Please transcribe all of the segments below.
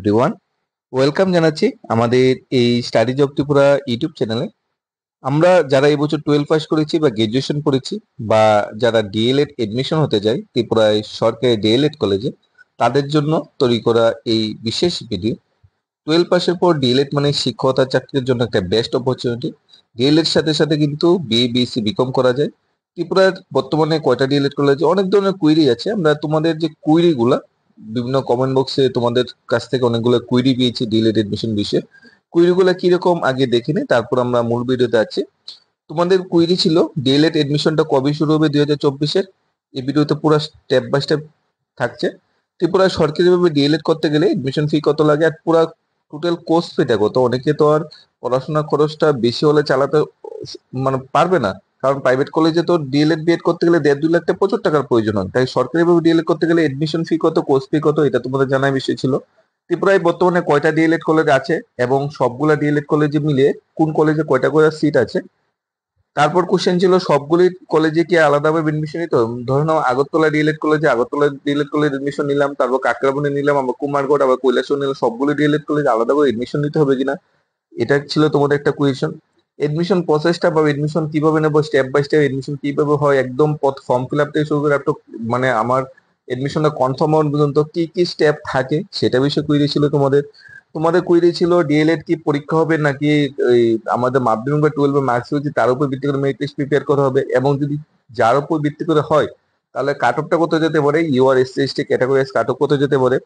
everyone welcome জানাচ্ছি আমাদের এই স্টাডি জব ত্রিপুরা ইউটিউব চ্যানেলে আমরা যারা এবছর টুয়েলভ পাস করেছি বা গ্রাজুয়েশন করেছি বা যারা ডিএলএড এডমিশন হতে যায় ত্রিপুরায় সরকারি ডিএলএড কলেজে তাদের জন্য তৈরি করা এই বিশেষ ভিডিও টুয়েলভ পাসের পর ডিএলএড মানে শিক্ষকতা চাকরির জন্য একটা বেস্ট অপরচুনিটি ডিএলএড সাথে সাথে কিন্তু বিএ বিএসসি বিকম করা যায় ত্রিপুরার বর্তমানে কয়টা ডিএলএড কলেজে অনেক ধরনের কুইরি আছে আমরা তোমাদের যে কুইরিগুলা বিভিন্ন কমেন্ট বক্সে তোমাদের কাছ থেকে অনেকগুলো কুইরি পেয়েছি ডিলেট এডমিশন বিষয়ে কুইরিগুলো কিরকম আগে দেখে নি তারপর আমরা মূল ভিডিওতে আছি তোমাদের কুইরি ছিল ডিএলএড এডমিশনটা কবে শুরু হবে দুই হাজার চব্বিশের এই ভিডিওতে পুরো স্টেপ বাই স্টেপ থাকছে ত্রিপুরায় সরকারিভাবে ডিএলএড করতে গেলে এডমিশন ফি কত লাগে আর পুরো টোটাল কোর্স ফিটা কত অনেকে তো আর পড়াশোনা খরচটা বেশি হলে চালাতে মানে পারবে না কারণ প্রাইভেট কলেজে তো ডিএলএড বিএড করতে গেলে দেড় দুই লাখ টাকা প্রচুর টাকার প্রয়োজন হয় তাই ভাবে ডিএলএড করতে গেলে এডমিশন ফি কত কোর্স ফি কত এটা তোমাদের জানাই বিষয় ছিল ত্রিপুরায় বর্তমানে কয়টা ডিএলএড কলেজ আছে এবং সবগুলা ডিএলএড কলেজে মিলে কোন কলেজে কয়টা কয়টা সিট আছে তারপর কোশ্চেন ছিল সবগুলি কলেজে কি আলাদাভাবে এডমিশন নিত ধরে নাও আগরতলা ডিএলএড কলেজে আগরতলা ডিএলএড কলেজ এডমিশন নিলাম তারপর কাকরাবনে নিলাম আবার কুমারগড় আবার কৈলাসও নিলাম সবগুলি ডিএলএড কলেজে আলাদাভাবে এডমিশন নিতে হবে কিনা এটা ছিল তোমাদের একটা কোয়েশন এডমিশন প্রসেসটা বা এডমিশন কিভাবে নেবো স্টেপ বাই স্টেপ এডমিশন কিভাবে হয় একদম পথ ফর্ম ফিল আপ থেকে শুরু করে একটু মানে আমার এডমিশনটা কনফার্ম হওয়ার পর্যন্ত কি কি স্টেপ থাকে সেটা বিষয়ে কুইরি ছিল তোমাদের তোমাদের কুইরি ছিল ডিএলএড কি পরীক্ষা হবে নাকি আমাদের মাধ্যমিক বা টুয়েলভ মার্কস রয়েছে তার উপর ভিত্তি করে মেরিট প্রিপেয়ার করা হবে এবং যদি যার উপর ভিত্তি করে হয় তাহলে কাট অফটা কত যেতে পারে আর S C ST category cut off কত যেতে পারে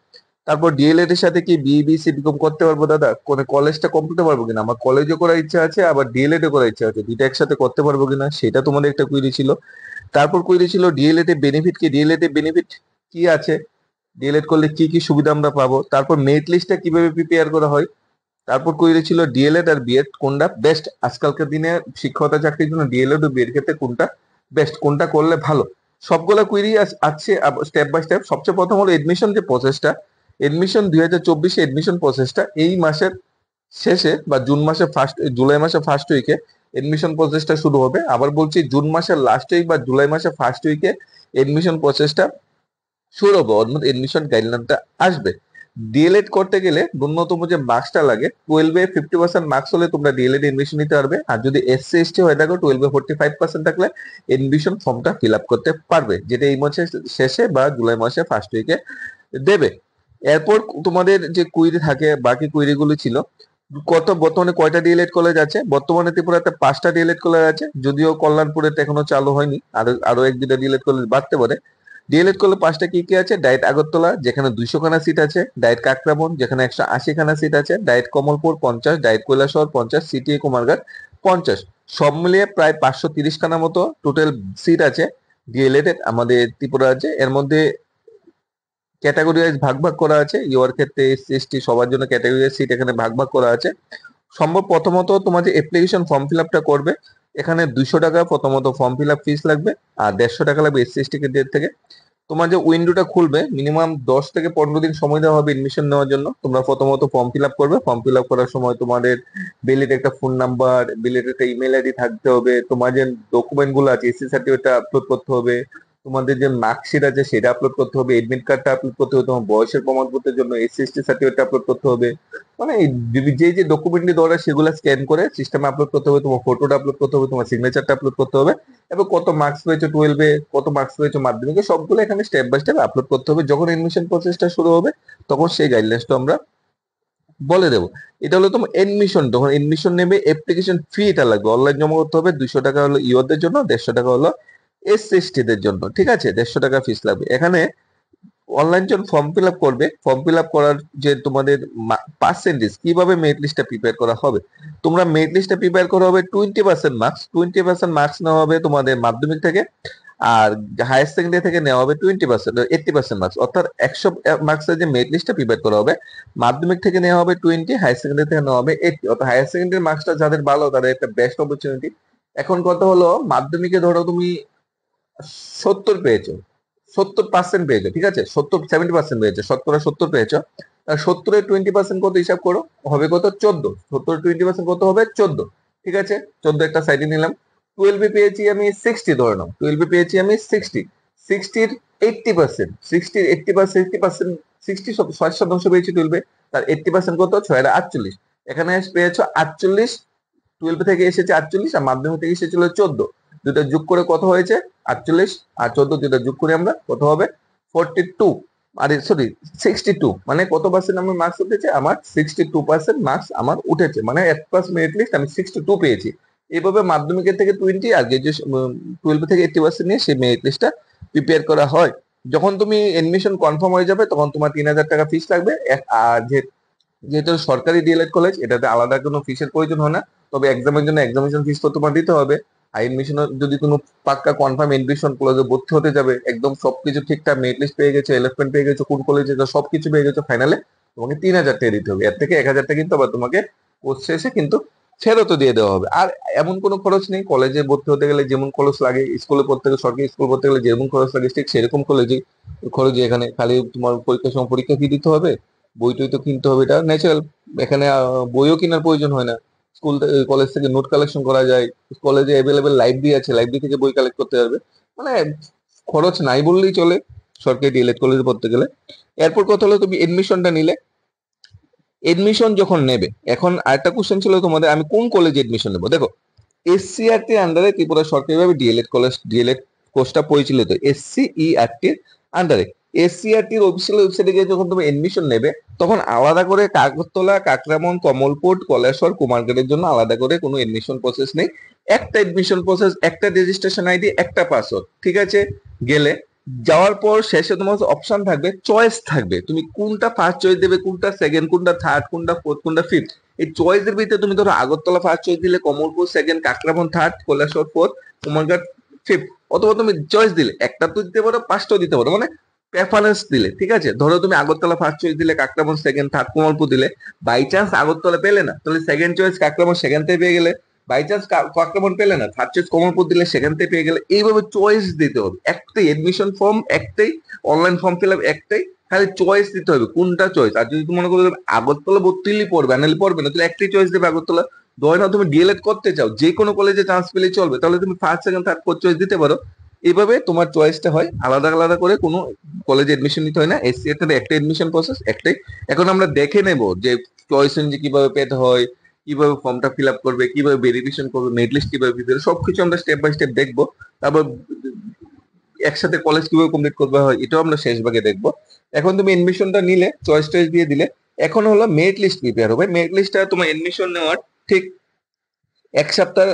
তারপর ডিএলএড এর সাথে কি বিবিসি বিকম করতে পারবো দাদা কোন কলেজটা করতে পারবো কিনা আমার কলেজও করার ইচ্ছা আছে আবার ডিএলএড এ করার ইচ্ছা আছে দুইটা একসাথে করতে পারবো কিনা সেটা তোমাদের একটা কুইরি ছিল তারপর কুইরি ছিল ডিএলএড এর বেনিফিট কি ডিএলএড এর বেনিফিট কি আছে ডিএলএড করলে কি কি সুবিধা আমরা পাবো তারপর মেরিট লিস্টটা কিভাবে প্রিপেয়ার করা হয় তারপর কুইরি ছিল ডিএলএড আর বিএড কোনটা বেস্ট আজকালকার দিনে শিক্ষকতা চাকরির জন্য ডিএলএড ও বিএড ক্ষেত্রে কোনটা বেস্ট কোনটা করলে ভালো সবগুলো কুইরি আছে স্টেপ বাই স্টেপ সবচেয়ে প্রথম হলো এডমিশন যে প্রসেসটা এডমিশন দুই হাজার চব্বিশে এডমিশন প্রসেসটা এই মাসের শেষে বা জুন মাসে ফার্স্ট জুলাই মাসে ফার্স্ট উইকে এডমিশন প্রসেসটা শুরু হবে আবার বলছি জুন মাসের লাস্ট উইক বা জুলাই মাসে ফার্স্ট উইকে এডমিশন প্রসেসটা শুরু হবে অর্থাৎ এডমিশন গাইডলাইনটা আসবে ডিএলএড করতে গেলে ন্যূনতম যে মার্কসটা লাগে টুয়েলভে ফিফটি পার্সেন্ট মার্কস হলে তোমরা ডিএলএড এডমিশন নিতে পারবে আর যদি এসসি এসটি হয়ে থাকো টুয়েলভে ফোর্টি ফাইভ পার্সেন্ট থাকলে এডমিশন ফর্মটা ফিল আপ করতে পারবে যেটা এই মাসের শেষে বা জুলাই মাসে ফার্স্ট উইকে দেবে এরপর তোমাদের যে কুইরি থাকে বাকি গুলো ছিল কত বর্তমানে কয়টা ডিএলএড কলেজ আছে বর্তমানে ত্রিপুরাতে পাঁচটা ডিএলএড কলেজ আছে যদিও কল্যাণপুরে এখনো চালু হয়নি আরো আরো এক দুটা ডিএলএড কলেজ বাড়তে পারে ডিএলএড কলেজ পাঁচটা কি কি আছে ডায়েট আগরতলা যেখানে দুইশো খানা সিট আছে ডায়েট কাকরাবন যেখানে একশো আশি খানা সিট আছে ডায়েট কমলপুর পঞ্চাশ ডায়েট কৈলাসহর পঞ্চাশ সিটি কুমারঘাট পঞ্চাশ সব মিলিয়ে প্রায় পাঁচশো তিরিশ খানা মতো টোটাল সিট আছে ডিএলএড আমাদের ত্রিপুরা আছে এর মধ্যে ক্যাটাগরি ওয়াইজ ভাগ ভাগ করা আছে ইউর ক্ষেত্রে এসসি সবার জন্য ক্যাটাগরি ওয়াইজ সিট এখানে ভাগ ভাগ করা আছে সম্ভব প্রথমত তোমার যে অ্যাপ্লিকেশন ফর্ম ফিল আপটা করবে এখানে দুশো টাকা প্রথমত ফর্ম ফিল আপ ফিস লাগবে আর দেড়শো টাকা লাগবে এসসি এসটি ক্যাডিয়ার থেকে তোমার যে উইন্ডোটা খুলবে মিনিমাম দশ থেকে পনেরো দিন সময় দেওয়া হবে এডমিশন নেওয়ার জন্য তোমরা প্রথমত ফর্ম ফিল আপ করবে ফর্ম ফিল আপ করার সময় তোমাদের বিলেট একটা ফোন নাম্বার বিলেট একটা ইমেল আইডি থাকতে হবে তোমার যে ডকুমেন্টগুলো আছে এসসি সার্টিফিকেটটা আপলোড করতে হবে তোমাদের যে মার্কশিট আছে সেটা আপলোড করতে হবে এডমিট কার্ডটা আপলোড করতে হবে তোমার বয়সের প্রমাণপত্রের জন্য এসএসটি সার্টিফিকেট আপলোড করতে হবে মানে যে যে ডকুমেন্ট দরকার সেগুলো স্ক্যান করে সিস্টেমে আপলোড করতে হবে তোমার ফটোটা আপলোড করতে হবে তোমার সিগনেচারটা আপলোড করতে হবে এবং কত মার্কস পেয়েছো টুয়েলভে কত মার্কস পেয়েছো মাধ্যমিকে সবগুলো এখানে স্টেপ বাই স্টেপ আপলোড করতে হবে যখন এডমিশন প্রসেসটা শুরু হবে তখন সেই গাইডলাইন্সটা আমরা বলে দেবো এটা হলো তোমার এডমিশন তখন এডমিশন নেবে অ্যাপ্লিকেশন ফি এটা লাগবে অনলাইন জমা করতে হবে দুশো টাকা হলো ইয়রদের জন্য দেড়শো টাকা হলো এসসিএসটিদের জন্য ঠিক আছে দেড়শো টাকা ফিস লাগবে এখানে অনলাইন যখন ফর্ম ফিল আপ করবে ফর্ম ফিল আপ করার যে তোমাদের পার্সেন্টেজ কিভাবে মেরিট লিস্টটা প্রিপেয়ার করা হবে তোমরা মেরিট লিস্টটা প্রিপেয়ার করা হবে twenty percent marks twenty percent marks নেওয়া হবে তোমাদের মাধ্যমিক থেকে আর হায়ার সেকেন্ডারি থেকে নেওয়া হবে twenty percent eighty percent marks অর্থাৎ একশো মার্কসের যে মেরিট লিস্টটা প্রিপেয়ার করা হবে মাধ্যমিক থেকে নেওয়া হবে টোয়েন্টি হায়ার সেকেন্ডারি থেকে নেওয়া হবে এইটটি অর্থাৎ হায়ার সেকেন্ডারি মার্কসটা যাদের ভালো তাদের একটা বেস্ট অপরচুনিটি এখন কথা হলো মাধ্যমিকে ধরো তুমি সত্তর পেয়েছ সত্তর পার্সেন্ট পেয়েছো ঠিক আছে সত্তর সেভেন্টি পার্সেন্ট পেয়েছে সত্তর সত্তর পেয়েছ সত্তরের টোয়েন্টি পার্সেন্ট কত হিসাব করো হবে কত চোদ্দ সত্তরের টোয়েন্টি পার্সেন্ট কত হবে চোদ্দ ঠিক আছে চোদ্দ একটা সাইডে নিলাম টুয়েলভে পেয়েছি আমি সিক্সটি ধরে নাম টুয়েলভে পেয়েছি আমি সিক্সটি সিক্সটির এইটটি পার্সেন্ট সিক্সটির eighty percent sixty percent sixty ছয় শতাংশ পেয়েছি টুয়েলভে তার এইটটি পার্সেন্ট কত ছয় আটচল্লিশ এখানে পেয়েছ আটচল্লিশ টুয়েলভ থেকে এসেছে আটচল্লিশ আর মাধ্যমিক থেকে এসেছিল চোদ্দ দুইটা যোগ করে কত হয়েছে আটচল্লিশ আর চোদ্দ দুইটা যোগ করে আমরা কত হবে ফোরটি টু আরে সরি সিক্সটি টু মানে কত পার্সেন্ট আমার মার্কস উঠেছে আমার সিক্সটি টু পার্সেন্ট মার্কস আমার উঠেছে মানে এট পাস মেরিট লিস্ট আমি সিক্সটি টু পেয়েছি এইভাবে মাধ্যমিকের থেকে টোয়েন্টি আর গ্রাজুয়েশন টুয়েলভ থেকে এইটি পার্সেন্ট নিয়ে সেই মেরিট লিস্টটা প্রিপেয়ার করা হয় যখন তুমি এডমিশন কনফার্ম হয়ে যাবে তখন তোমার তিন হাজার টাকা ফিস লাগবে আর যেহেতু সরকারি ডিএলএড কলেজ এটাতে আলাদা কোনো ফিসের প্রয়োজন হয় না তবে এক্সামের জন্য এক্সামিনেশন ফিস তো তোমার দিতে হবে আর এডমিশন যদি কোনো পাক্কা কনফার্ম এডমিশন কলেজে ভর্তি হতে যাবে একদম সবকিছু ঠিকঠাক মেট লিস্ট পেয়ে গেছে এলেভেন পেয়ে গেছে কোন কলেজে সবকিছু পেয়ে গেছে ফাইনালে তোমাকে তিন হাজার টাকা দিতে হবে এর থেকে এক হাজার টাকা কিন্তু আবার তোমাকে কোর্স শেষে কিন্তু ফেরতও দিয়ে দেওয়া হবে আর এমন কোনো খরচ নেই কলেজে ভর্তি হতে গেলে যেমন খরচ লাগে স্কুলে পড়তে গেলে সরকারি স্কুল পড়তে গেলে যেরকম খরচ লাগে ঠিক সেরকম কলেজে খরচ এখানে খালি তোমার পরীক্ষার সময় পরীক্ষা ফি দিতে হবে বই টই তো কিনতে হবে এটা ন্যাচারাল এখানে বইও কেনার প্রয়োজন হয় না স্কুল কলেজ থেকে নোট কালেকশন করা যায় কলেজে অ্যাভেলেবেল লাইব্রেরি আছে লাইব্রেরি থেকে বই কালেক্ট করতে পারবে মানে খরচ নাই বললেই চলে সরকারি ডিএলএড কলেজে পড়তে গেলে এরপর কথা হলো তুমি এডমিশনটা নিলে এডমিশন যখন নেবে এখন আরেকটা কোশ্চেন ছিল তোমাদের আমি কোন কলেজে এডমিশন নেবো দেখো e এসসিআরটির আন্ডারে ত্রিপুরা সরকারিভাবে ডিএলএড কলেজ ডিএলএড কোর্সটা পরিচালিত e এসসিইআরটির আন্ডারে এসসিআরটির অফিসিয়াল ওয়েবসাইটে গিয়ে যখন তুমি এডমিশন নেবে তখন আলাদা করে কাকরতলা কাকরামন কমলপুট কলেশ্বর কুমারগড়ের জন্য আলাদা করে কোনো এডমিশন প্রসেস নেই একটা এডমিশন প্রসেস একটা রেজিস্ট্রেশন আইডি একটা পাসওয়ার্ড ঠিক আছে গেলে যাওয়ার পর শেষে তোমার অপশন থাকবে চয়েস থাকবে তুমি কোনটা ফার্স্ট চয়েস দেবে কোনটা সেকেন্ড কোনটা থার্ড কোনটা ফোর্থ কোনটা ফিফথ এই চয়েসের ভিতরে তুমি ধরো আগরতলা ফার্স্ট চয়েস দিলে Kamalpur second Kakraban third Kailashahar fourth Kumarghat fifth অথবা তুমি চয়েস দিলে একটা তো দিতে পারো পাঁচটাও দিতে পারো মানে প্রেফারেন্স দিলে ঠিক আছে ধরো তুমি আগরতলা ফার্স্ট চয়েস দিলে কাকরামন সেকেন্ড থার্ড কমলপুর দিলে বাই চান্স আগরতলা পেলে না তাহলে সেকেন্ড চয়েস কাকরামন সেখান থেকে পেয়ে গেলে বাই চান্স কাকরামন পেলে না থার্ড চয়েস কমলপুর দিলে সেখান থেকে পেয়ে গেলে এইভাবে চয়েস দিতে হবে একটাই এডমিশন ফর্ম একটাই অনলাইন ফর্ম ফিল আপ একটাই খালি চয়েস দিতে হবে কোনটা চয়েস আর যদি তুমি মনে করো আগরতলা বত্রিলি পড়বে আনালি পড়বে না তাহলে একটাই চয়েস দেবে আগরতলা দয় না তুমি ডিএলএড করতে চাও যে কোনো কলেজে চান্স পেলে চলবে তাহলে তুমি first second third fourth choice দিতে পারো এইভাবে তোমার চয়েসটা হয় আলাদা আলাদা করে কোনো কলেজে এডমিশন নিতে হয় না এসসি এর একটা এডমিশন প্রসেস একটাই এখন আমরা দেখে নেব যে চয়েস অনুযায়ী কিভাবে পেতে হয় কিভাবে ফর্মটা ফিল আপ করবে কিভাবে ভেরিফিকেশন করবে নেট লিস্ট কিভাবে ভিতরে সবকিছু আমরা স্টেপ বাই স্টেপ দেখবো তারপর একসাথে কলেজ কিভাবে কমপ্লিট করবে হয় এটাও আমরা শেষ ভাগে দেখবো এখন তুমি এডমিশনটা নিলে চয়েস টয়েস দিয়ে দিলে এখন হলো মেরিট লিস্ট প্রিপেয়ার হবে মেরিট লিস্টটা তোমার এডমিশন নেওয়ার ঠিক এক সপ্তাহ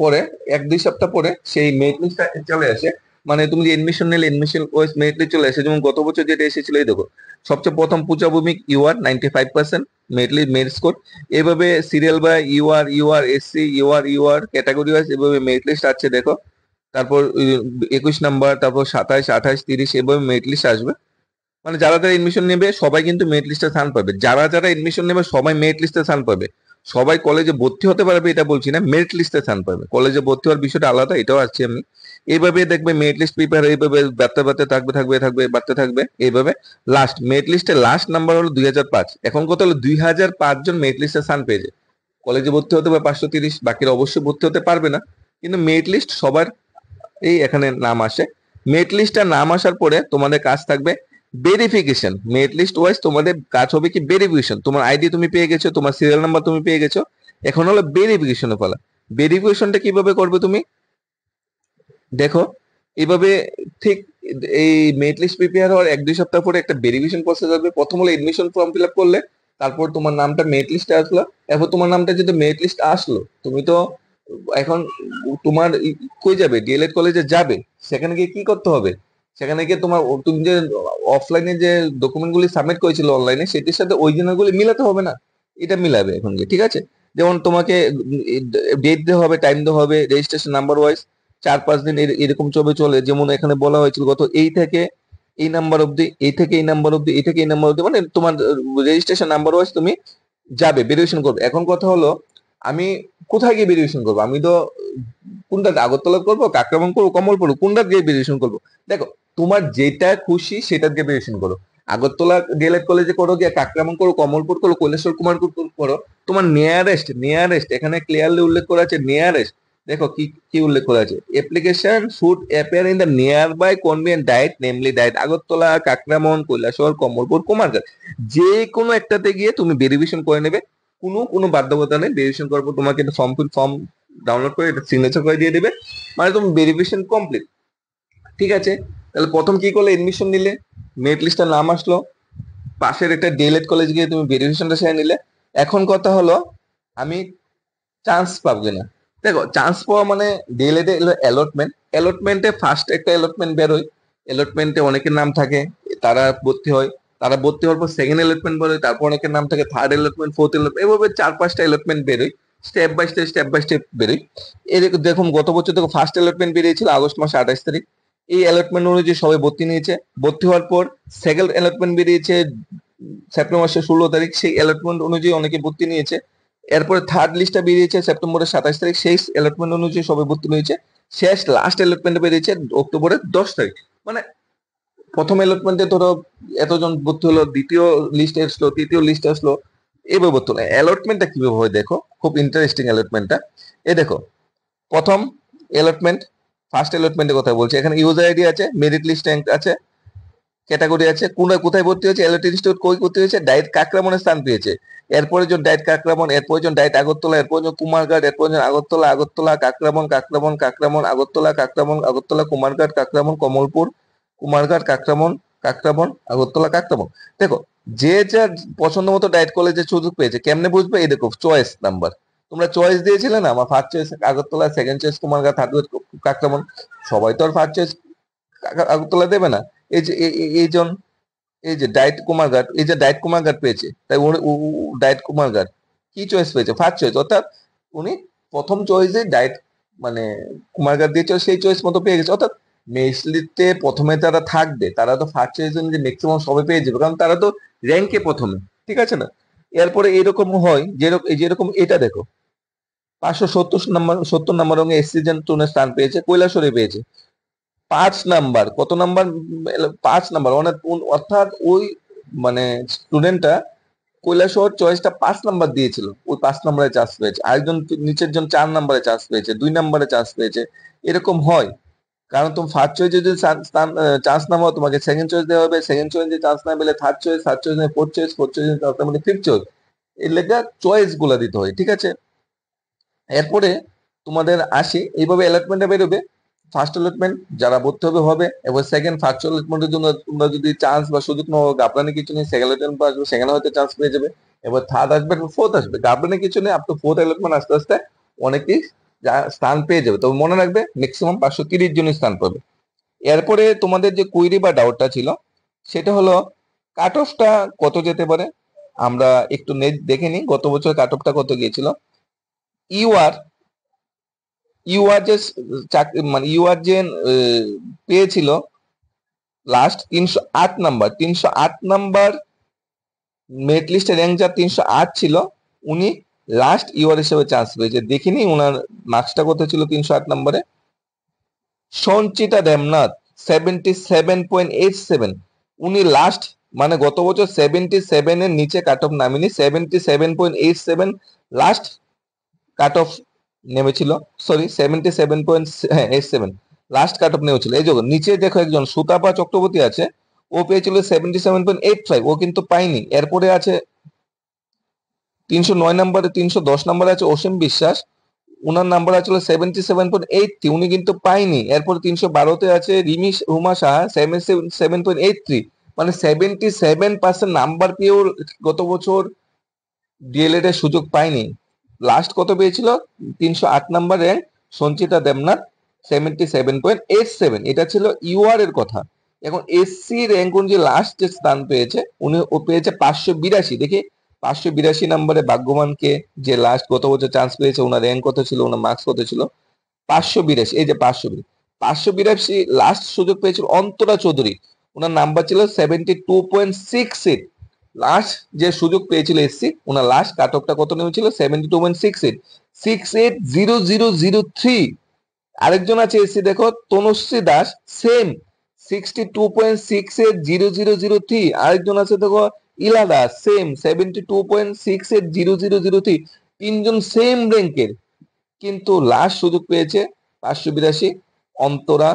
পরে এক দুই সপ্তাহ পরে সেই মেরিট চলে আসে মানে তুমি যে এডমিশন নিলে এডমিশন ওয়েস মেরিট লিস্ট চলে আসে যেমন গত বছর যেটা এসেছিল এই দেখো সবচেয়ে প্রথম U UR ninety five percent merit list merit score এভাবে সিরিয়াল বা UR UR SC UR UR category wise এভাবে মেরিট লিস্ট আছে দেখো তারপর একুশ নাম্বার তারপর সাতাশ আঠাশ তিরিশ এভাবে মেরিট লিস্ট আসবে মানে যারা যারা এডমিশন নেবে সবাই কিন্তু মেরিট লিস্টে স্থান পাবে যারা যারা এডমিশন নেবে সবাই মেরিট লিস্টে স্থান পাবে সবাই কলেজে ভর্তি হতে পারবে এটা বলছি না মেরিট লিস্টে স্থান পাবে কলেজে ভর্তি হওয়ার বিষয়টা আলাদা এটাও আছে আমি এইভাবে দেখবে মেরিট লিস্ট প্রিপেয়ার এইভাবে বাড়তে বাড়তে থাকবে থাকবে থাকবে বাড়তে থাকবে এইভাবে লাস্ট মেরিট লিস্টে লাস্ট নাম্বার হলো দুই হাজার পাঁচ এখন কত হলো দুই হাজার পাঁচ জন মেরিট লিস্টে স্থান পেয়েছে কলেজে ভর্তি হতে পারে পাঁচশো তিরিশ বাকিরা অবশ্যই ভর্তি হতে পারবে না কিন্তু মেরিট লিস্ট সবার এই এখানে নাম আসে মেরিট লিস্টটা নাম আসার পরে তোমাদের কাজ থাকবে ভেরিফিকেশন মেরিট লিস্ট ওয়াইজ তোমাদের কাজ হবে কি ভেরিফিকেশন তোমার আইডি তুমি পেয়ে গেছো তোমার সিরিয়াল নাম্বার তুমি পেয়ে গেছো এখন হলো ভেরিফিকেশন পালা ভেরিফিকেশনটা কিভাবে করবে তুমি দেখো এভাবে ঠিক এই মেরিট লিস্ট প্রিপেয়ার হওয়ার এক দুই সপ্তাহ পরে একটা ভেরিফিকেশন প্রসেস আসবে প্রথম হলো এডমিশন ফর্ম ফিল আপ করলে তারপর তোমার নামটা মেরিট লিস্টে আসলো এরপর তোমার নামটা যদি মেরিট লিস্ট আসলো তুমি তো এখন তোমার কই যাবে ডিএলএড কলেজে যাবে সেখানে গিয়ে কি করতে হবে সেখানে গিয়ে তোমার তুমি যে অফলাইনে যে ডকুমেন্ট গুলি সাবমিট করেছিল অনলাইনে সেটির সাথে গুলি মিলাতে হবে না এটা মিলাবে এখন গিয়ে ঠিক আছে যেমন তোমাকে ডেট দেওয়া হবে টাইম দেওয়া হবে রেজিস্ট্রেশন নাম্বার ওয়াইজ চার পাঁচ দিন এরকম চবে চলে যেমন এখানে বলা হয়েছিল গত এই থেকে এই নাম্বার অব্দি এই থেকে এই নাম্বার অব্দি এই থেকে এই নাম্বার অব্দি মানে তোমার রেজিস্ট্রেশন নাম্বার ওয়াইজ তুমি যাবে বেরিয়েশন করবে এখন কথা হলো আমি কোথায় গিয়ে বেরিয়েশন করবো আমি তো কোনটা আগরতলা করবো কাকরামন করবো কমলপুর কোনটা গিয়ে বেরিয়েশন করবো দেখো তোমার যেটা খুশি সেটা গ্র্যাজুয়েশন করো আগরতলা ডিএলএড কলেজে করো গিয়ে কাকরামন করো কমলপুর করো কৈলেশ্বর কুমার করো তোমার নিয়ারেস্ট নিয়ারেস্ট এখানে ক্লিয়ারলি উল্লেখ করা আছে নিয়ারেস্ট দেখো কি কি উল্লেখ করা আছে application should appear in the nearby convenient DIET namely DIET Agartala Kakraban Kailashahar Kamalpur Kumarghat যে কোনো একটাতে গিয়ে তুমি ভেরিফিকেশন করে নেবে কোনো কোনো বাধ্যকতা নেই ভেরিফিকেশন করার পর তোমাকে এটা ফর্ম ফিল ফর্ম ডাউনলোড করে এটা সিগনেচার করে দিয়ে দেবে মানে তুমি ভেরিফিকেশন কমপ্লিট ঠিক আছে তাহলে প্রথম কি করলে এডমিশন নিলে মেরিট লিস্টের নাম আসলো পাশের একটা ডিএলএড কলেজ গিয়ে তুমি ভেরিফিকেশনটা সেরে নিলে এখন কথা হলো আমি চান্স পাবো কিনা দেখো চান্স পাওয়া মানে ডিএলএড এলো অ্যালটমেন্ট অ্যালটমেন্টে ফার্স্ট একটা অ্যালটমেন্ট বেরোয় অ্যালটমেন্টে অনেকের নাম থাকে তারা ভর্তি হয় তারা ভর্তি হওয়ার পর সেকেন্ড অ্যালটমেন্ট বেরোয় তারপর অনেকের নাম থাকে থার্ড অ্যালটমেন্ট ফোর্থ অ্যালটমেন্ট এভাবে চার পাঁচটা অ্যালটমেন্ট বেরোয় step by step step by step বেরোয় এরকম দেখুন গত বছর দেখো ফার্স্ট অ্যালটমেন্ট বেরিয়েছিল আগস্ট মাসে আঠাশ তারিখ এই অ্যালটমেন্ট অনুযায়ী সবাই ভর্তি নিয়েছে ভর্তি হওয়ার পর সেকেন্ড অ্যালটমেন্ট বেরিয়েছে সেপ্টেম্বর মাসের ষোলো তারিখ সেই অ্যালটমেন্ট অনুযায়ী অনেকে ভর্তি নিয়েছে এরপরে থার্ড লিস্টটা বেরিয়েছে সেপ্টেম্বরের সাতাশ তারিখ সেই অ্যালটমেন্ট অনুযায়ী সবাই ভর্তি নিয়েছে শেষ লাস্ট অ্যালটমেন্ট বেরিয়েছে অক্টোবরের দশ তারিখ মানে প্রথম অ্যালটমেন্টে ধরো এতজন ভর্তি হলো দ্বিতীয় লিস্টে আসলো তৃতীয় লিস্টে আসলো এভাবে ভর্তি হলো অ্যালটমেন্টটা কিভাবে হয় দেখো খুব ইন্টারেস্টিং অ্যালটমেন্টটা এ দেখো প্রথম অ্যালটমেন্ট ফার্স্ট অ্যালটমেন্টের কথা বলছি এখানে ইউজার আইডি আছে মেরিট লিস্ট আছে ক্যাটাগরি আছে কোন কোথায় ভর্তি হয়েছে এলটি ইনস্টিটিউট কই ভর্তি হয়েছে ডায়েট কাকরামনে স্থান পেয়েছে এরপরে জন ডায়েট কাকরামন এরপরে জন ডায়েট আগরতলা এরপর জন কুমারঘাট এরপর জন আগরতলা আগরতলা কাকরামন কাকরামন কাকরামন আগরতলা কাকরামন আগরতলা কুমারঘাট কাকরামন কমলপুর কুমারঘাট কাকরামন কাকরামন আগরতলা কাকরামন দেখো যে যা পছন্দ মতো ডায়েট কলেজে সুযোগ পেয়েছে কেমনে বুঝবে এই দেখো চয়েস নাম্বার তোমরা চয়েস দিয়েছিলে না আমার first choice Agartala second choice তোমার থার্ড চয়েস কাকরামন সবাই তো আর ফার্স্ট চয়েস আগরতলা দেবে না এই যে এইজন এই যে ডায়েট কুমারঘাট এই যে ডায়েট ঘাট পেয়েছে তাই ডায়েট ঘাট কি চয়েস পেয়েছে ফার্স্ট চয়েস অর্থাৎ উনি প্রথম চয়েসে ডায়েট মানে দিয়ে দিয়েছে সেই চয়েস মতো পেয়ে গেছে অর্থাৎ মেসলিতে প্রথমে তারা থাকবে তারা তো ফার্স্ট চয়েস যে ম্যাক্সিমাম সবাই পেয়ে যাবে কারণ তারা তো র্যাঙ্কে প্রথমে ঠিক আছে না এরপরে এরকম হয় যেরকম যেরকম এটা দেখো পাঁচশো সত্তর নম্বর সত্তর নম্বর রঙে এসসিজন টুনে স্থান পেয়েছে কৈলাসরে পেয়েছে পাঁচ নাম্বার কত নাম্বার পাঁচ নাম্বার মানে অর্থাৎ ওই মানে স্টুডেন্টটা কৈলাসর চয়েসটা পাঁচ নাম্বার দিয়েছিল ওই পাঁচ নম্বরে চার্জ পেয়েছে আরেকজন নিচের জন চার নাম্বারে চান্স পেয়েছে দুই নাম্বারে চান্স পেয়েছে এরকম হয় কারণ তুমি ফার্স্ট চয়েস যদি চান্স না হয় তোমাকে সেকেন্ড চয়েস দেওয়া হবে সেকেন্ড চয়েসে চান্স না পেলে third choice third choice fourth choice fourth choice chance না ফিফথ চয়েস এর লেগে চয়েস গুলা দিতে হয় ঠিক আছে এরপরে তোমাদের আসে এইভাবে অ্যালটমেন্টটা বেরোবে ফার্স্ট অ্যালটমেন্ট যারা ভর্তি হবে হবে এবং সেকেন্ড ফার্স্ট অ্যালটমেন্টের জন্য তোমরা যদি চান্স বা সুযোগ নাও গাবলানি কিছু নেই সেকেন্ড অ্যালটমেন্ট আসবে সেখানে হয়তো চান্স পেয়ে যাবে এবার থার্ড আসবে ফোর্থ আসবে গাবলানি কিছু নেই আপনার ফোর্থ অ্যালটমেন্ট আস্তে আস্তে অনেকেই স্থান পেয়ে যাবে তবে মনে রাখবে ম্যাক্সিমাম পাঁচশো তিরিশ জনই স্থান পাবে এরপরে তোমাদের যে কুইরি বা ডাউটটা ছিল সেটা হলো কাট অফটা কত যেতে পারে আমরা একটু নেট দেখে নিই গত বছর কাট অফটা কত গিয়েছিল ইউ আর ইউ আর যে মানে ইউ আর যে পেয়েছিল লাস্ট তিনশো আট নাম্বার তিনশো আট নাম্বার মেরিট লিস্টে র্যাঙ্ক যা তিনশো আট ছিল উনি লাস্ট ইউর হিসেবে চান্স পেয়েছে দেখিনি ওনার মার্কসটা কত ছিল তিনশো আট নম্বরে Sanchita Debnath seventy seven point eight seven উনি লাস্ট মানে গত বছর সেভেন্টি সেভেনের নিচে কাট অফ নামিনি seventy seven point eight seven last cut off নেমেছিল সরি সেভেন্টি সেভেন পয়েন্ট হ্যাঁ eight seven last cut off নেমেছিল এই যখন নিচে দেখো একজন সুতাপা চক্রবর্তী আছে ও পেয়েছিল seventy seven point eight five ও কিন্তু পায়নি এরপরে আছে তিনশো নয় নম্বরে তিনশো দশ নম্বরে আছে অসীম বিশ্বাস উনার নাম্বার আছে seventy seven point eight three উনি কিন্তু পায়নি এরপরে তিনশো বারোতে আছে Rimi Ruma Saha seven seven point eight three মানে সেভেন্টি সেভেন পার্সেন্ট নাম্বার পেয়েও গত বছর ডিএলএড এর e সুযোগ পায়নি লাস্ট কত পেয়েছিল তিনশো আট number rank Sanchita Debnath seventy seven point eight seven এটা ছিল ইউআর এর কথা এখন এসসি র্যাঙ্ক অনুযায়ী লাস্ট যে স্থান পেয়েছে উনি ও পেয়েছে পাঁচশো বিরাশি দেখি পাঁচশো বিরাশি নম্বরে ভাগ্যবানকে যে লাস্ট গত বছর চান্স পেয়েছে ওনার র্যাঙ্ক কত ছিল ওনার মার্কস কত ছিল পাঁচশো বিরাশি এই যে পাঁচশো বিরাশি পাঁচশো বিরাশি লাস্ট সুযোগ পেয়েছিল অন্তরা চৌধুরী ওনার নাম্বার ছিল seventy two point six eight last যে সুযোগ পেয়েছিল এসসি ওনার লাস্ট কাটকটা অফটা কত নেমেছিল seventy two point six eight six eight zero zero zero three আরেকজন আছে এসসি দেখো Tanushree Das same sixty two point six eight zero zero zero three আরেকজন আছে দেখো Ila Das same seventy two point six eight zero zero zero three তিনজন same র্যাঙ্কের কিন্তু last সুযোগ পেয়েছে পাঁচশো বিরাশি অন্তরা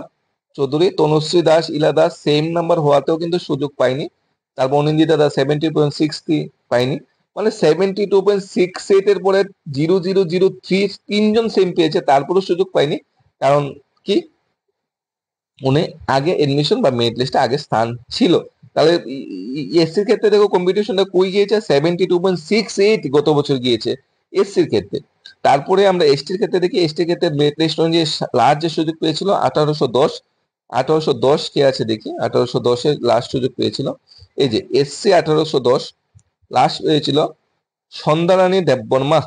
চৌধুরী তনুশ্রী দাস ইলা দাস সেম নাম্বার হওয়াতেও কিন্তু সুযোগ পায়নি তারপর অনিন্দি দাদা সেভেন্টি পয়েন্ট সিক্স পাইনি মানে সেভেন্টি টু পয়েন্ট সিক্স এর পরে জিরো জিরো জিরো থ্রি তিনজন সেম পেয়েছে তারপরও সুযোগ পাইনি কারণ কি উনি আগে এডমিশন বা মেরিট লিস্টে আগে স্থান ছিল তাহলে এসসির ক্ষেত্রে দেখো কম্পিটিশনটা কই গিয়েছে seventy two point six eight গত বছর গিয়েছে এসসির ক্ষেত্রে তারপরে আমরা এসটির ক্ষেত্রে দেখি এসটির ক্ষেত্রে মেরিট লিস্ট অনুযায়ী লাস্ট যে সুযোগ পেয়েছিল আঠারোশো দশ আঠারোশো দশ কে আছে দেখি আঠারোশো দশের লাস্ট সুযোগ পেয়েছিল এই যে এসসি আঠারোশো দশ লাস্ট হয়েছিল Sandhyarani Debbarma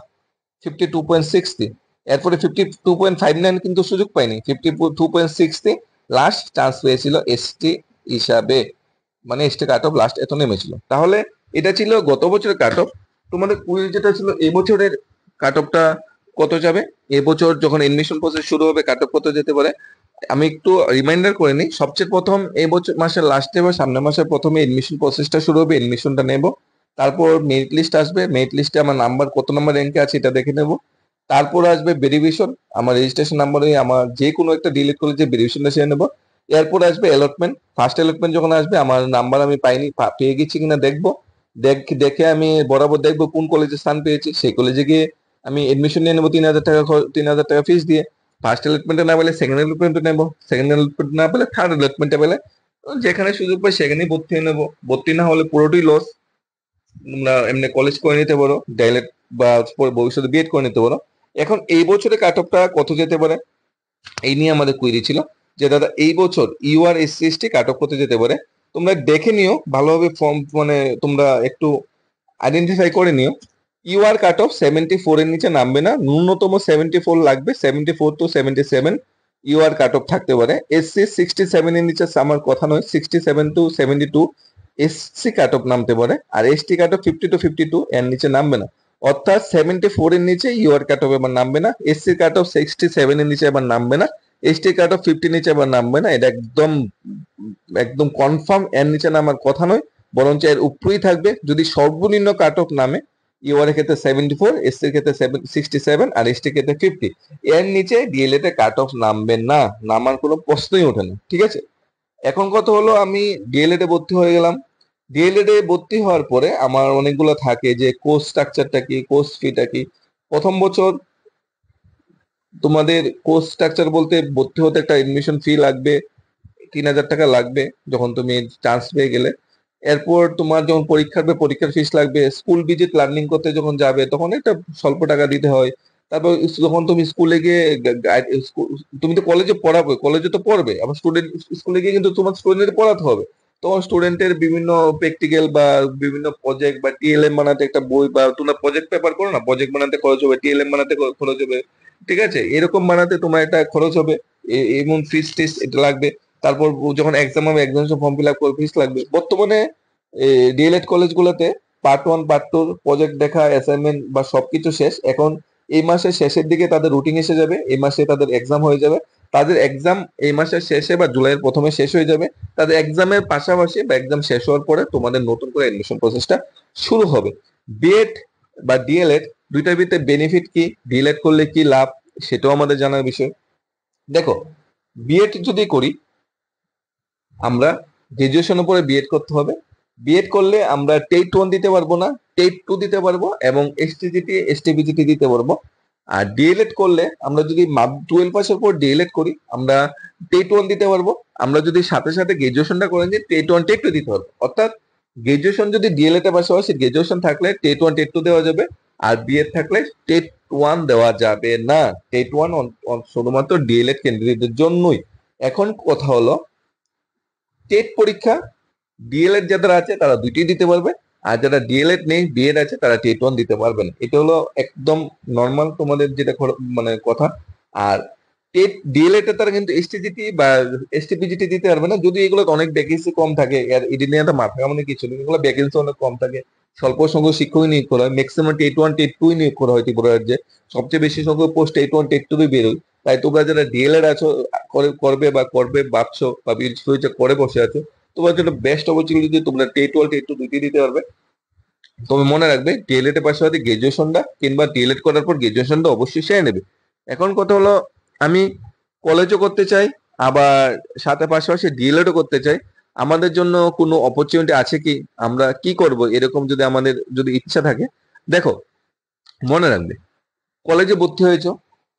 fifty two point sixty এরপরে fifty two point five nine কিন্তু সুযোগ পায়নি fifty two point sixty last chance পেয়েছিল এসটি হিসাবে মানে এসটি কাট অফ লাস্ট এত নেমেছিল তাহলে এটা ছিল গত বছরের কাট অফ তোমাদের কুড়ির যেটা ছিল এবছরের কাট অফটা কত যাবে এবছর যখন এডমিশন প্রসেস শুরু হবে কাট অফ কত যেতে পারে আমি একটু রিমাইন্ডার করে নিই সবচেয়ে প্রথম এই বছর মাসের লাস্টে বা সামনের মাসের প্রথমে এডমিশন প্রসেসটা শুরু হবে এডমিশনটা নেব তারপর মেরিট লিস্ট আসবে মেরিট লিস্টে আমার নাম্বার কত নম্বর র্যাঙ্কে আছে এটা দেখে নেব তারপর আসবে বেরিভিশন আমার রেজিস্ট্রেশন নাম্বারে আমার যে কোনো একটা ডিলিট করলে যে বেরিভিশনটা সেরে নেবো এরপর আসবে অ্যালটমেন্ট ফার্স্ট অ্যালটমেন্ট যখন আসবে আমার নাম্বার আমি পাইনি পেয়ে গেছি কিনা দেখবো দেখে আমি বরাবর দেখবো কোন কলেজে স্থান পেয়েছি সেই কলেজে গিয়ে আমি এডমিশন নিয়ে নেবো তিন হাজার টাকা তিন হাজার টাকা ফিস দিয়ে ফার্স্ট এলটমেন্টে না পেলে সেকেন্ড এলটমেন্টে নেবো সেকেন্ড এলটমেন্ট না পেলে থার্ড এলটমেন্টে পেলে যেখানে সুযোগ পাই সেখানেই ভর্তি হয়ে নেবো ভর্তি না হলে পুরোটাই লস তোমরা এমনি কলেজ করে নিতে পারো ডাইলেক্ট বা ভবিষ্যতে বিএড করে নিতে পারো এখন এই বছরে কাট অফটা কত যেতে পারে এই নিয়ে আমাদের কুইরি ছিল যে দাদা এই বছর ইউআর এসসিএসটি কাট অফ করতে যেতে পারে তোমরা দেখে নিও ভালোভাবে ফর্ম মানে তোমরা একটু আইডেন্টিফাই করে নিও ইউআর কাট অফ সেভেন্টি ফোরের নিচে নামবে না ন্যূনতম সেভেন্টি ফোর লাগবে seventy four to seventy seven UR cut off থাকতে পারে এসসি সিক্সটি সেভেনের নিচে আমার কথা নয় sixty seven to seventy two SC cut off নামতে পারে আর ST cut off fifty two fifty two এর নিচে নামবে না অর্থাৎ সেভেন্টি ফোরের নিচে ইউআর কাট অফ এবার নামবে না এসসি কাট অফ সিক্সটি সেভেনের নিচে এবার নামবে না এসটি কাট অফ ফিফটি নিচে এবার নামবে না এটা একদম একদম কনফার্ম এর নিচে নামার কথা নয় বরঞ্চ এর উপরেই থাকবে যদি সর্বনিম্ন কাট অফ নামে ইউআর এর ক্ষেত্রে সেভেন্টি ফোর এস এর ক্ষেত্রে সিক্সটি সেভেন আর এস টির ক্ষেত্রে ফিফটি এর নিচে ডিএলএড কাট অফ নামবে না নামার কোনো প্রশ্নই ওঠে না ঠিক আছে এখন কথা হলো আমি ডিএলএড ভর্তি হয়ে গেলাম ডিএলএড ভর্তি হওয়ার পরে আমার অনেকগুলো থাকে যে কোর্স স্ট্রাকচারটা কি কোর্স ফিটা কি প্রথম বছর তোমাদের কোর্স স্ট্রাকচার বলতে ভর্তি হতে একটা এডমিশন ফি লাগবে তিন হাজার টাকা লাগবে যখন তুমি চান্স পেয়ে গেলে এরপর তোমার যখন পরীক্ষার পরীক্ষার ফিস লাগবে স্কুল ভিজিট লার্নিং করতে যখন যাবে তখন একটা স্বল্প টাকা দিতে হয় তারপর যখন তুমি স্কুলে গিয়ে তুমি তো কলেজে পড়াবে কলেজে তো পড়বে আবার স্টুডেন্ট স্কুলে গিয়ে কিন্তু তোমার স্টুডেন্টদের পড়াতে হবে তখন স্টুডেন্টের বিভিন্ন প্র্যাকটিক্যাল বা বিভিন্ন প্রজেক্ট বা টিএলএম বানাতে একটা বই বা তোমরা প্রজেক্ট পেপার করো না প্রজেক্ট বানাতে খরচ হবে টিএলএম বানাতে খরচ হবে ঠিক আছে এরকম বানাতে তোমার একটা খরচ হবে এমন ফিস টিস এটা লাগবে তারপর যখন এক্সাম হবে এক্সাম ফর্ম ফিল আপ করে ফিস লাগবে বর্তমানে ডিএলএড কলেজগুলোতে part one part two project দেখা অ্যাসাইনমেন্ট বা সবকিছু শেষ এখন এই মাসের শেষের দিকে তাদের রুটিন এসে যাবে এই মাসে তাদের এক্সাম হয়ে যাবে তাদের এক্সাম এই মাসের শেষে বা জুলাইয়ের প্রথমে শেষ হয়ে যাবে তাদের এক্সামের পাশাপাশি বা এক্সাম শেষ হওয়ার পরে তোমাদের নতুন করে অ্যাডমিশন প্রসেসটা শুরু হবে বিএড বা ডিএলএড দুইটার ভিতরে বেনিফিট কি ডিএলএড করলে কি লাভ সেটাও আমাদের জানার বিষয় দেখো বিএড যদি করি আমরা গ্রাজুয়েশন উপরে বিএড করতে হবে বিএড করলে আমরা টেট ওয়ান দিতে পারবো না টেট টু দিতে পারবো এবং এসটিজিটি এসটিবিজিটি দিতে পারবো আর ডিএলএড করলে আমরা যদি টুয়েলভ পাসের পর ডিএলএড করি আমরা টেট ওয়ান দিতে পারবো আমরা যদি সাথে সাথে গ্রাজুয়েশনটা করেন যে টেট ওয়ান টেট টু দিতে পারবো অর্থাৎ গ্রাজুয়েশন যদি ডিএলএড এর পাশাপাশি গ্রাজুয়েশন থাকলে টেট ওয়ান টেট টু দেওয়া যাবে আর বিএড থাকলে টেট ওয়ান দেওয়া যাবে না টেট ওয়ান শুধুমাত্র ডিএলএড ক্যান্ডিডেটদের জন্যই এখন কথা হলো টেট পরীক্ষা ডিএলএড যাদের আছে তারা দুইটি দিতে পারবে আর যারা ডিএলএড নেই বিএড আছে তারা টেট ওয়ান দিতে পারবে না এটা হলো একদম নর্মাল তোমাদের যেটা মানে কথা আর টেট ডিএলএড তারা কিন্তু এসটিজিটি বা এসটিপিজিটি দিতে পারবে না যদি এগুলো অনেক ভ্যাকেন্সি কম থাকে আর এটি নিয়ে মাথা মানে কিছু নেই এগুলো ভ্যাকেন্সি অনেক কম থাকে স্বল্প সংখ্যক শিক্ষক নিয়োগ করা হয় maximum TET one TET two নিয়োগ করা হয় ত্রিপুরা রাজ্যে সবচেয়ে বেশি সংখ্যক post TET one TET two বেরোয় তাই তোমরা যারা ডিএলএড আছো করবে বা করবে ভাবছো বা ফিউচার করে বসে আছো তোমার জন্য বেস্ট অপরচুনিটি তোমরা টে টুয়েলভ টে টু দুটি দিতে পারবে তুমি মনে রাখবে ডিএলএড এর পাশাপাশি গ্রাজুয়েশনটা কিংবা ডিএলএড করার পর গ্রাজুয়েশনটা অবশ্যই সেরে নেবে এখন কথা হলো আমি কলেজও করতে চাই আবার সাথে পাশাপাশি ডিএলএডও করতে চাই আমাদের জন্য কোনো অপরচুনিটি আছে কি আমরা কি করব এরকম যদি আমাদের যদি ইচ্ছা থাকে দেখো মনে রাখবে কলেজে ভর্তি হয়েছো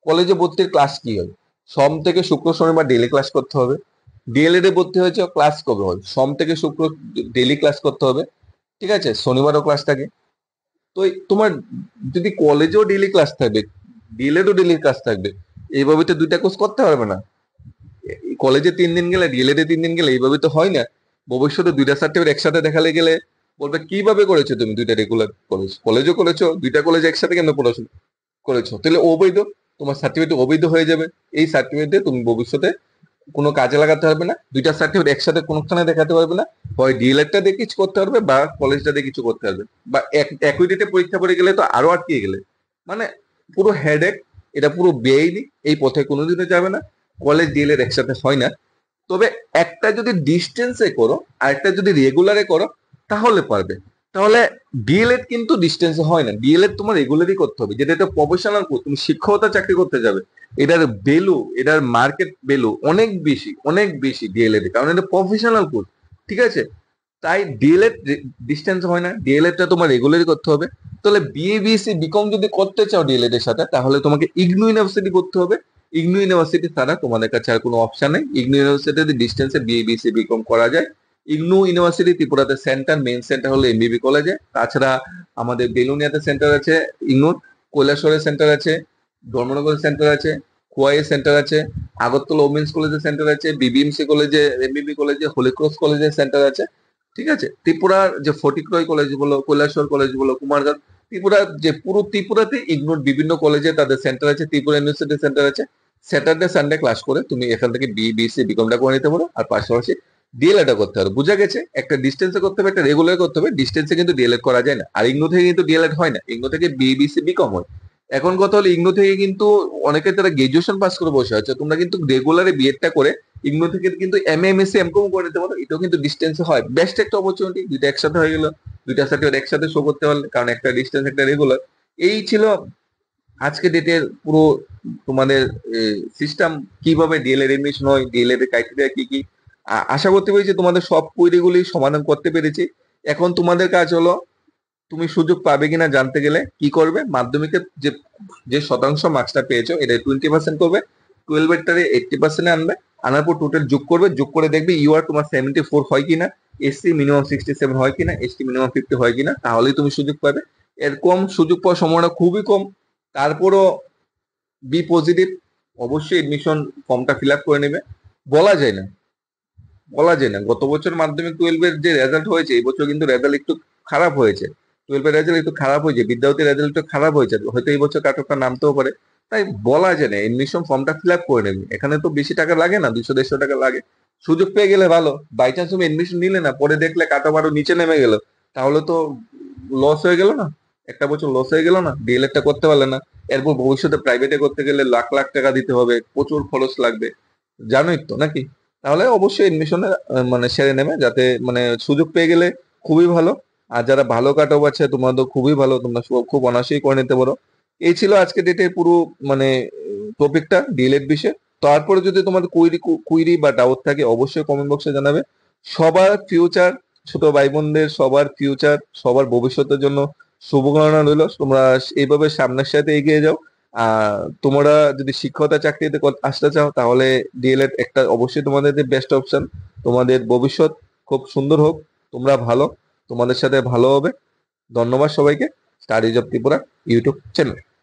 কলেজে ভর্তির ক্লাস কি হয় সোম থেকে শুক্র শনিবার ডেলি ক্লাস করতে হবে ডিএলএড এ ভর্তি হয়েছে ক্লাস কবে হয় সোম থেকে শুক্র ডেলি ক্লাস করতে হবে ঠিক আছে শনিবারও ক্লাস থাকে তো তোমার যদি কলেজেও ডেলি ক্লাস থাকবে ডিএলএডও ডেলি ক্লাস থাকবে এইভাবে তো দুইটা কোর্স করতে পারবে না কলেজে তিন দিন গেলে ডিএলএড এ তিন দিন গেলে এইভাবে তো হয় না ভবিষ্যতে দুইটা সার্টিফিকেট একসাথে দেখালে গেলে বলবে কিভাবে করেছো তুমি দুইটা রেগুলার কলেজ কলেজও করেছো দুইটা কলেজ একসাথে কেন পড়াশোনা করেছো তাহলে অবৈধ তোমার সার্টিফিকেট অবৈধ হয়ে যাবে এই সার্টিফিকেটে তুমি ভবিষ্যতে কোনো কাজে লাগাতে পারবে না দুইটা সার্টিফিকেট একসাথে কোনোখানে দেখাতে পারবে না হয় ডিএলএডটা দিয়ে কিছু করতে পারবে বা কলেজটা দিয়ে কিছু করতে পারবে বা একই ডেটে পরীক্ষা পড়ে গেলে তো আরো আটকে গেলে মানে পুরো হেডেক এটা পুরো বেআইনি এই পথে কোনোদিনও যাবে না কলেজ ডিএলএড একসাথে হয় না তবে একটা যদি ডিস্টেন্সে করো আর একটা যদি রেগুলারে করো তাহলে পারবে তাহলে ডিএলএড কিন্তু ডিস্টেন্সে হয় না ডিএলএড তোমার রেগুলারই করতে হবে যেটা এটা প্রফেশনাল তুমি শিক্ষকতা চাকরি করতে যাবে এটার ভ্যালু এটার মার্কেট ভ্যালু অনেক বেশি অনেক বেশি ডিএলএড কারণ এটা প্রফেশনাল কোর্স ঠিক আছে তাই ডিএলএড ডিস্টেন্স হয় না ডিএলএডটা তোমার রেগুলারই করতে হবে তাহলে বিএ বিএসসি বিকম যদি করতে চাও ডিএলএড এর সাথে তাহলে তোমাকে ইগনু ইউনিভার্সিটি করতে হবে ইগনু ইউনিভার্সিটি ছাড়া তোমাদের কাছে আর কোনো অপশন নেই ইগনু ইউনিভার্সিটি ডিস্টেন্সে বিএ বিএসসি বিকম করা যায় ইগনু ইউনিভার্সিটি ত্রিপুরাতে সেন্টার মেইন সেন্টার হলো এমবিবি কলেজে তাছাড়া আমাদের বেলুনিয়াতে সেন্টার আছে ইগনুর কৈলাসরের সেন্টার আছে ধর্মনগর সেন্টার আছে খোয়াই সেন্টার আছে আগরতলা ওমেন্স কলেজে সেন্টার আছে বিবিএমসি কলেজে এমবিবি কলেজে হোলিক্রস কলেজে সেন্টার আছে ঠিক আছে ত্রিপুরার যে ফটিক্রয় কলেজ বলো কৈলাসর কলেজ বলো কুমারঘাট ত্রিপুরা যে পুরো ত্রিপুরাতে ইগনোর বিভিন্ন কলেজে তাদের সেন্টার আছে ত্রিপুরা ইউনিভার্সিটি সেন্টার আছে স্যাটারডে সানডে ক্লাস করে তুমি এখান থেকে বিবিসি বিকমটা করে নিতে পারো আর পাশাপাশি ডিএলএড করতে হবে বুঝা গেছে একটা ডিস্টেন্সে করতে হবে একটা রেগুলার করতে হবে ডিস্টেন্সে কিন্তু ডিএলএড করা যায় না আর ইগনো থেকে কিন্তু ডিএলএড হয় না ইগনো থেকে বিবিসি বিকম হয় এখন কথা হলো ইগনো থেকে কিন্তু অনেকে তারা গ্রাজুয়েশন পাস করে বসে আছে তোমরা কিন্তু রেগুলারে বিএডটা করে ইগনো থেকে কিন্তু এম এম এম কম করে নিতে পারো এটাও কিন্তু ডিস্টেন্সে হয় বেস্ট একটা অপরচুনিটি দুইটা একসাথে হয়ে গেল দুইটা সাথে একসাথে শো করতে পারলে কারণ একটা ডিস্টেন্স একটা রেগুলার এই ছিল আজকে ডেটের পুরো তোমাদের সিস্টেম কিভাবে ডিএলএড এডমিশন হয় ডিএলএড এর ক্রাইটেরিয়া কি কি আশা করতে পেরেছি তোমাদের সব কুয়েরিগুলি সমাধান করতে পেরেছি এখন তোমাদের কাজ হলো তুমি সুযোগ পাবে কিনা জানতে গেলে কি করবে মাধ্যমিকে যে যে শতাংশ মার্কসটা পেয়েছো এটা টোয়েন্টি পার্সেন্ট করবে টুয়েলভ এরটারে এইটটি পার্সেন্টে আনবে আনার পর টোটাল যোগ করবে যোগ করে দেখবে ইউ আর তোমার সেভেন্টি ফোর হয় কিনা এসসি মিনিমাম সিক্সটি সেভেন হয় কিনা এসটি মিনিমাম ফিফটি হয় কিনা তাহলেই তুমি সুযোগ পাবে এরকম সুযোগ পাওয়ার সম্ভাবনা খুবই কম তারপরও বি পজিটিভ অবশ্যই এডমিশন ফর্মটা ফিল আপ করে নেবে বলা যায় না বলা যায় না গত বছর মাধ্যমিক টুয়েলভের যে রেজাল্ট হয়েছে এই বছর কিন্তু রেজাল্ট একটু খারাপ হয়েছে টুয়েলভের রেজাল্ট একটু খারাপ হয়েছে বিদ্যাপতির রেজাল্ট একটু খারাপ হয়েছে হয়তো এই বছর কাট নামতেও পারে তাই বলা যায় না এডমিশন ফর্মটা ফিল আপ করে নেবে এখানে তো বেশি টাকা লাগে না দুশো দেড়শো টাকা লাগে সুযোগ পেয়ে গেলে ভালো বাই চান্স তুমি এডমিশন নিলে না পরে দেখলে কাটক আরো নিচে নেমে গেল তাহলে তো লস হয়ে গেল না একটা বছর লস হয়ে গেল না টা করতে পারলে না এরপর ভবিষ্যতে প্রাইভেটে করতে গেলে লাখ লাখ টাকা দিতে হবে প্রচুর খরচ লাগবে জানোই তো নাকি তাহলে অবশ্যই এডমিশনে মানে সেরে নেবে যাতে মানে সুযোগ পেয়ে গেলে খুবই ভালো আর যারা ভালো কাট অফ আছে তোমাদের খুবই ভালো তোমরা খুব অনাসেই করে নিতে পারো এই ছিল আজকে ডেটে পুরো মানে টপিকটা ডিলেট বিষয়ে তারপরে যদি তোমাদের কুইরি কুইরি বা ডাউট থাকে অবশ্যই কমেন্ট বক্সে জানাবে সবার ফিউচার ছোট ভাই বোনদের সবার ফিউচার সবার ভবিষ্যতের জন্য শুভকামনা রইল তোমরা এইভাবে সামনের সাথে এগিয়ে যাও তোমরা যদি শিক্ষকতা চাকরিতে আসতে চাও তাহলে ডিএলএড একটা অবশ্যই তোমাদের বেস্ট অপশন তোমাদের ভবিষ্যৎ খুব সুন্দর হোক তোমরা ভালো তোমাদের সাথে ভালো হবে ধন্যবাদ সবাইকে studies of Tripura YouTube channel